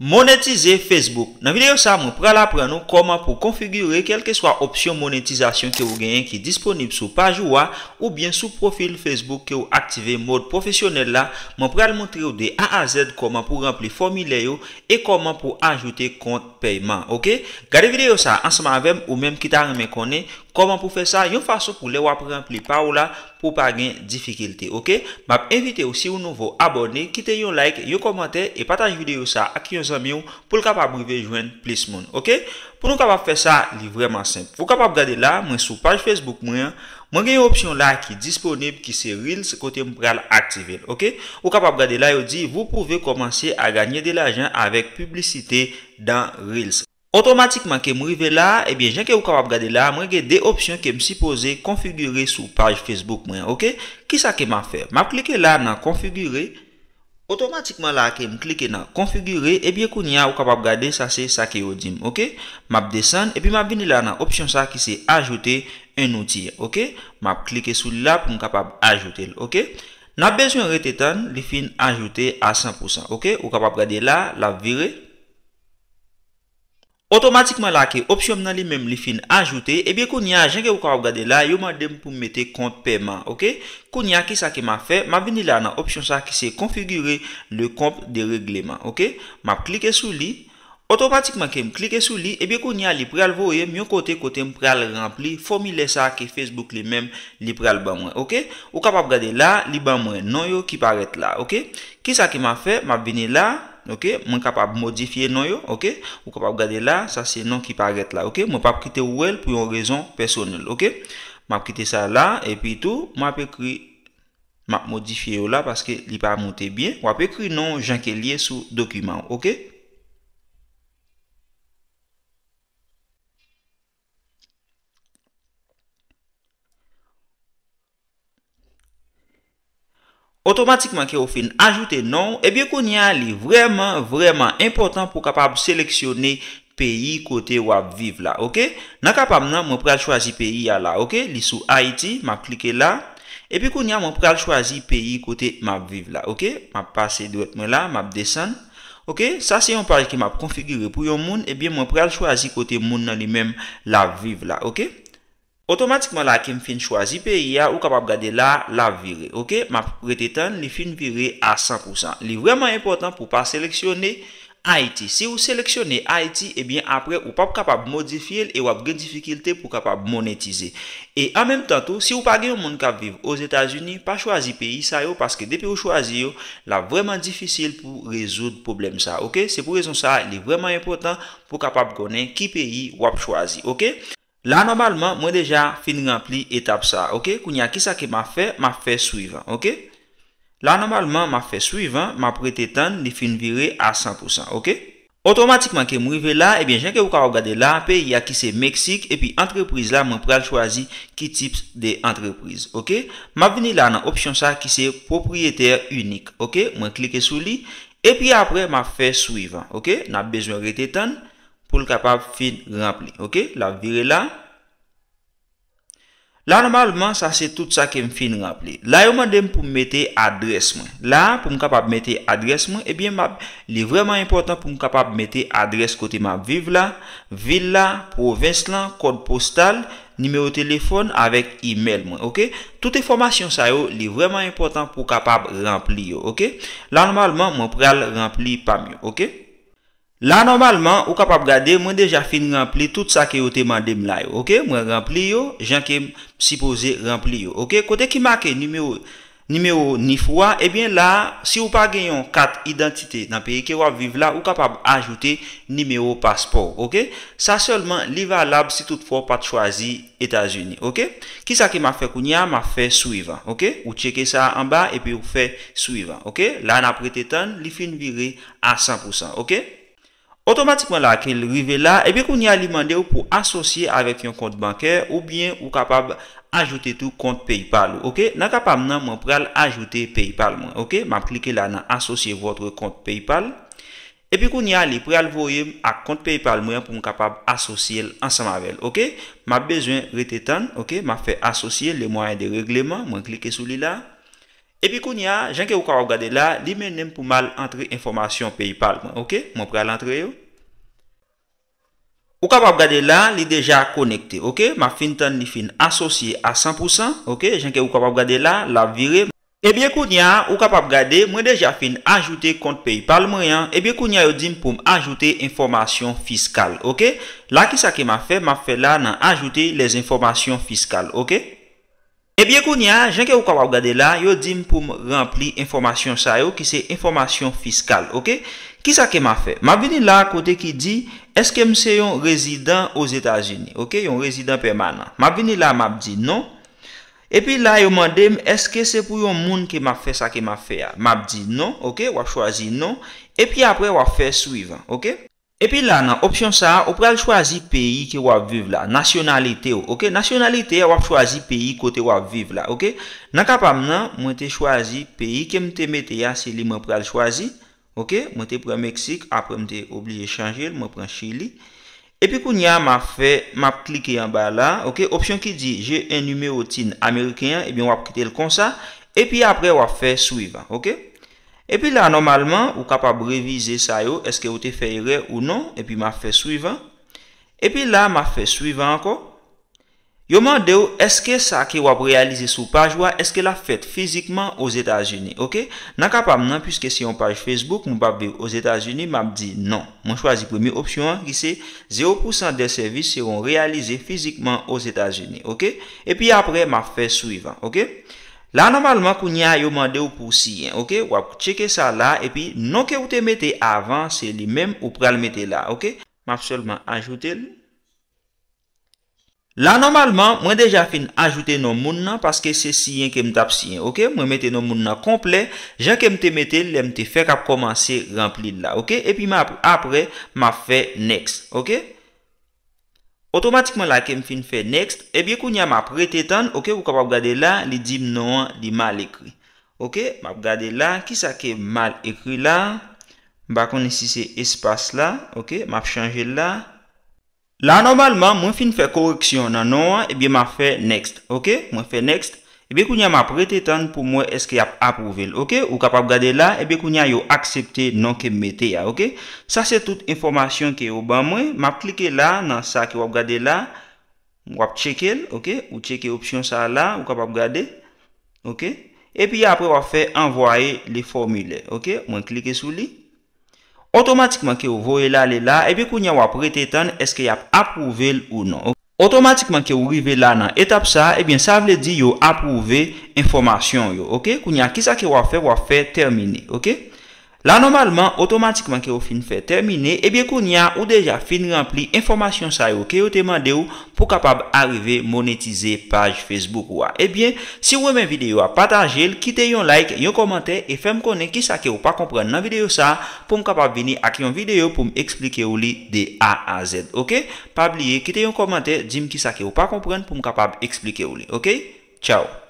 Monetize Facebook Nan videyo sa moun pral apren nou koman pou konfigure Kelke swa opsyon monetizasyon ke ou genyen ki disponib sou pajou wa Ou bien sou profil Facebook ke ou aktive mod profesyonel la Moun pral montre ou de a a z koman pou rempli formile yo E koman pou ajoute kont peyman Gade videyo sa ansama avem ou menm kita remekone Koman pou fey sa yon fasyon pou le wap rempli pa ou la pou pa gen difikilite, ok? M ap evite ou si ou nouvo abone, kite yon like, yon komante, e patan videyo sa ak yon zamyon pou l kapap mou vejwen plis moun, ok? Pou nou kapap fe sa, li vreman semp. Ou kapap gade la, mwen sou page Facebook mwen, mwen gen yon opsyon la ki disponib ki se Reels kontempral aktive, ok? Ou kapap gade la, yo di, vou pouve komanse a ganyen de l ajan avek publisite dan Reels. Otomatikman ke m rive la, ebyen eh jen ke ou kapap gade la, m rege de opsyon ke m sipoze konfigure sou page Facebook mwen, okey? Ki sa ke m afer? Map klike la nan konfigure, otomatikman la ke m klike nan konfigure, ebyen eh koun ya ou kapap gade sa se sa ke yodin, okey? Map desen, ebyen eh map vini la nan opsyon sa ki se ajote un outi, okey? Map klike sou la pou m kapap ajote l, okey? Nap bezwen rete tan, li fin ajote a 100%, okey? Ou kapap gade la, la vire, okey? Otomatikman la ki, opsyon nan li menm li fin ajoute, ebyen koun ya, jenke wakap gade la, yo man dem pou mette kont pèman, ok? Koun ya, kisa ki ma fè, ma vini la nan opsyon sa ki se konfigure le komp de regleman, ok? Map klike sou li, otomatikman kem klike sou li, ebyen koun ya, li pral voye, myon kote kote m pral rempli, formile sa ki Facebook li menm li pral banmwen, ok? Wakap ap gade la, li banmwen non yo ki paret la, ok? Kisa ki ma fè, ma vini la... Ok, mwen kapap modifiye nou yo, ok, mwen kapap gade la, sa se nan ki paret la, ok, mwen pap kite ou el pou yon rezon personel, ok, mwen ap kite sa la, epi tou, mwen ap ekri, mwen ap modifiye yo la, paske li pa amonte bien, mwen ap ekri nan janke liye sou dokumen, ok, Otomatikman ki yo fin ajoute nou, ebyen kon ya li vreman vreman impotant pou kapab seleksyone peyi kote wap viv la, ok? Na kapab nan, mwen preal chwazi peyi ya la, ok? Li sou Haiti, map klike la, ebyen kon ya mwen preal chwazi peyi kote wap viv la, ok? Map pase dwetman la, map desen, ok? Sa se yon pare ki map konfigure pou yon moun, ebyen mwen preal chwazi kote moun nan li men la viv la, ok? Otomatikman la kem fin chwazi peyi ya, ou kapap gade la, la vire. Ok, ma prete tan, li fin vire a 100%. Li vreman important pou pa seleksyonne Haiti. Si ou seleksyonne Haiti, ebyen apre ou pap kapap modifiye, e wap gen difikilte pou kapap monetize. E an menm tento, si ou pa gen yon moun kap viv os Etasuni, pa chwazi peyi sa yo, paske depi ou chwazi yo, la vreman difisil pou rezoud problem sa. Ok, se pou rezon sa, li vreman important pou kapap gane ki peyi wap chwazi. La normalman, mwen deja fin rempli etap sa, ok? Koun ya ki sa ke ma fe, ma fe suivan, ok? La normalman, ma fe suivan, ma prete tan, ni fin vire a 100%, ok? Otomatikman ke mwive la, ebyen eh jenke w ka w gade la anpe, ya ki se Meksik, epi antreprise la, mwen pral chwazi ki tip de antreprise, ok? Ma vini la nan opsyon sa ki se Proprietèr Unik, ok? Mwen klike sou li, epi apre ma fe suivan, ok? Na bezwen rete tan, ok? pou m kapab fin rampli, ok? La, vire la. La, normalman, sa se tout sa ke m fin rampli. La, yo man dem pou m mette adresman. La, pou m kapab mette adresman, ebyen, li vreman important pou m kapab mette adres kote ma vive la, villa, provins lan, kode postal, nimeyo telefon, avek emailman, ok? Tout e formasyon sa yo, li vreman important pou kapab rampli yo, ok? La, normalman, m pral rampli pa myo, ok? La, normalman, ou kapap gade, mwen deja fin rempli tout sa ki yo teman demlay. Ok, mwen rempli yo, jan kem sipoze rempli yo. Ok, kote ki make nimeyo nifwa, ebyen la, si ou pa genyon kat identite nan peye ke wap vive la, ou kapap ajoute nimeyo paspor. Ok, sa solman li valab si tout fwo pat chwazi Etasuni. Ok, ki sa ki ma fe kounya, ma fe souivan. Ok, ou cheke sa anba, epe ou fe souivan. Ok, la na prete ton, li fin vire a 100%. Ok. Otomatikman la akil rive la, epi kou ni a li mande ou pou asosye avek yon kont bankè ou bien ou kapab ajote tou kont Paypal. Ok, nan kapab nan mwen preal ajote Paypal mwen. Ok, mwen klike la nan asosye vwotre kont Paypal. Epi kou ni a li preal vwoye ak kont Paypal mwen pou mwen kapab asosye l ansan mavel. Ok, mwen bezwen rete tan, ok, mwen fè asosye le mwenye de regleman, mwen klike sou li la. Epi koun ya, jenke ou kap ap gade la, li menen pou mal entre informasyon Paypal mwen, okey? Mwen pre al entre yo. Ou kap ap gade la, li deja konekte, okey? Ma fin ton li fin asosye a 100%, okey? Jenke ou kap ap gade la, la vire. Epi koun ya, ou kap ap gade, mwen deja fin ajoute kont Paypal mwen, epi koun ya yo din pou m ajoute informasyon fiskal, okey? La ki sa ke ma fe, ma fe la nan ajoute les informasyon fiskal, okey? Epi eh ekoun ya, jenke ou ka wap gade la, yo dim pou m rempli informasyon sa yo ki se informasyon fiskal, ok? Ki sa ke ma fe? Map vini la kote ki di, eske m se yon rezidant ouz Etasini, ok? Yon rezidant permanant. Map vini la, map di non. Epi la, yo mandem, eske se pou yon moun ki ma fe sa ke ma fe ya? Map di non, ok? Wap chwazi non. Epi apre wap fe suivan, ok? Epi la nan, opsyon sa, ou pral chwazi peyi ki wap viv la, nasyonalite ou, oke, nasyonalite wap chwazi peyi kote wap viv la, oke, nan kapam nan, mwen te chwazi peyi, kem te mete ya, se li mwen pral chwazi, oke, mwen te pral Meksik, apre mwen te oblije chanje, mwen pral Chile, epi koun ya, ma fe, ma pklike yon ba la, oke, opsyon ki di, je en numeo tin Amerikyan, epi wap kite l kon sa, epi apre wap fe suiva, oke. Epi la, normalman, ou kapab revize sa yo, eske ou te fey re ou non, epi ma fey suivan. Epi la, ma fey suivan anko. Yo man deyo, eske sa ki wap realize sou pajwa, eske la fet fizikman ou zetajeni, oke? Nan kapab nan, pyske si yon paj Facebook, mou pap vir ou zetajeni, ma ap di, non. Mon chwazi premi opsyon, ki se, 0% de servis seron realize fizikman ou zetajeni, oke? Epi apre, ma fey suivan, oke? La, normalman, kou nya yo mande ou pou siyen, okey, wap, cheke sa la, epi, nou ke ou non te mette avan, se li menm ou pral mette la, okey, map solman ajoute l. La, normalman, mwen deja fin ajoute nou moun nan, paske se siyen ke m tap siyen, okey, mwen mette nou moun nan komple, jan ke m te mette l, le m te fèk ap komanse rempli la, okey, epi, apre, map fè next, okey. Otomatikman la ke m fin fè next, ebyè kou nya ma prete tan, ok, wou kapap gade la, li di m nouan di mal ekri. Ok, map gade la, ki sa ke mal ekri la, bakon isi se espas la, ok, map chanje la. La normalman, m fin fè korreksyon nan nouan, ebyè ma fè next, ok, m fè next next. Ebe kou nya ma prete tan pou mwen eske yap aprouvel, ok? Ou kapap gade la, ebe kou nya yo aksepte nan kemete ya, ok? Sa se tout informasyon ki yo ban mwen, ma pklike la nan sa ki wap gade la, wap cheke l, ok? Ou cheke opsyon sa la, ou kapap gade, ok? E pi apre wap fe envoye li formule, ok? Mwen klike sou li. Otomatikman ki yo vwe la li la, ebe kou nya wap prete tan eske yap aprouvel ou nan, ok? Otomatikman ke ou rive la nan etap sa, ebyen eh sa vle di yo apouve informasyon yo, ok? Koun ya kisa ke wap fe wap fe termine, ok? La normalman, otomatikman ki yo fin fè termine, ebyen koun ya ou deja fin rampli informasyon sa yo ki yo temande yo pou kapab arrive monetize page Facebook wwa. Ebyen, eh si wè men videyo a patajel, kite yon like, yon komante, e fèm konen ki sa ki yo pa kompren nan videyo sa pou m kapab vini ak yon videyo pou m eksplike yo li de A a Z. Ok, pa blye, kite yon komante, jim ki sa ki yo pa kompren pou m kapab eksplike yo li. Ok, tchao.